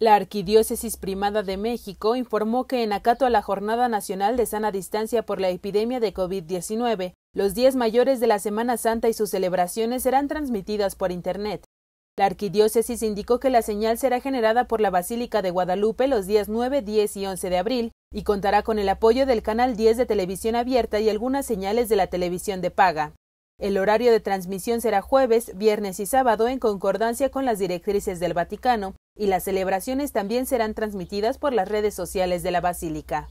La Arquidiócesis Primada de México informó que en acato a la Jornada Nacional de Sana Distancia por la epidemia de COVID-19, los días mayores de la Semana Santa y sus celebraciones serán transmitidas por Internet. La arquidiócesis indicó que la señal será generada por la Basílica de Guadalupe los días 9, 10 y 11 de abril y contará con el apoyo del Canal 10 de Televisión Abierta y algunas señales de la televisión de paga. El horario de transmisión será jueves, viernes y sábado en concordancia con las directrices del Vaticano y las celebraciones también serán transmitidas por las redes sociales de la Basílica.